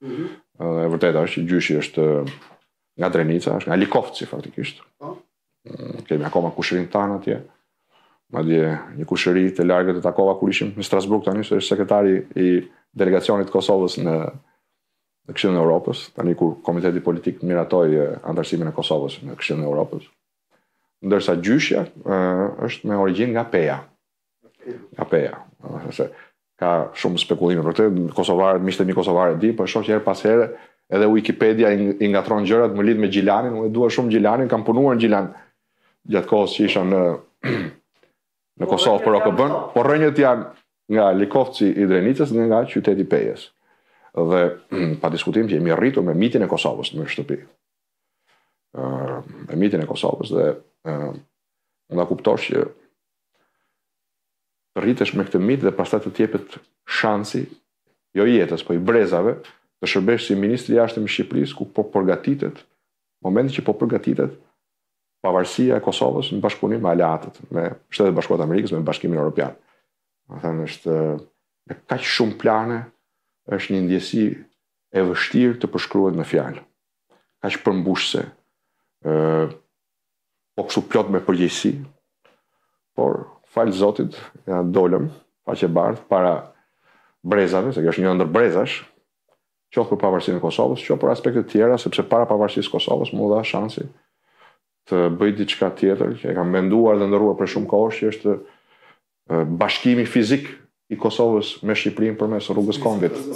Mm -hmm. E vërtet është që gjyshi është eh, nga Drenica, është nga Likovci faktikisht. Po. Mm, kemi akoma kushërin të tanë atje. Ma dje një kushëri të largët e takova kur ishim në Strasburg tani, së është sekretari i delegacionit Kosovës në në Këshillën e Europës, tani kur Komiteti Politik miratoi eh, anëtarësimin e Kosovës në Këshillën e Europës. Ndërsa gjyshja eh, është me origjinë nga Peja. Nga Peja. Ose ka shumë spekulime për këtë, kosovarët, mishte mi kosovarët di, për po që herë pas herë, edhe Wikipedia i ngatron gjërat më lidh me Gjilanin, unë dua shumë Gjilanin, kam punuar në Gjilan gjatë kohës që isha në në Kosovë për OKB, por rënjët janë nga Likovci i Drenicës dhe nga qyteti Pejës. Dhe pa diskutim që jemi rritur me mitin e Kosovës në shtëpi. Ëh, me mitin e Kosovës dhe ëh, unë kuptosh që rritesh me këtë mit dhe pastaj të tjepet jepet shansi jo jetës, po i brezave të shërbesh si ministri i jashtëm i Shqipërisë ku po përgatitet, momenti që po përgatitet pavarësia e Kosovës në bashkëpunim me aleatët, me Shtetet e Bashkuara Amerikës, me Bashkimin Evropian. Do thënë është me kaq shumë plane, është një ndjesi e vështirë të përshkruhet në fjalë. Kaq përmbushse. ë po kësu plot me përgjegjësi. Por falë zotit, ja, dolem, faqe bardh, para brezave, se kjo është një ndër brezash, qoftë për pavarësinë e Kosovës, qoftë për aspektet tjera, sepse para pavarësisë së Kosovës mu dha shansi të bëj diçka tjetër, që e kam menduar dhe ndërrua për shumë kohë, që është bashkimi fizik i Kosovës me Shqipërinë përmes rrugës Kombit.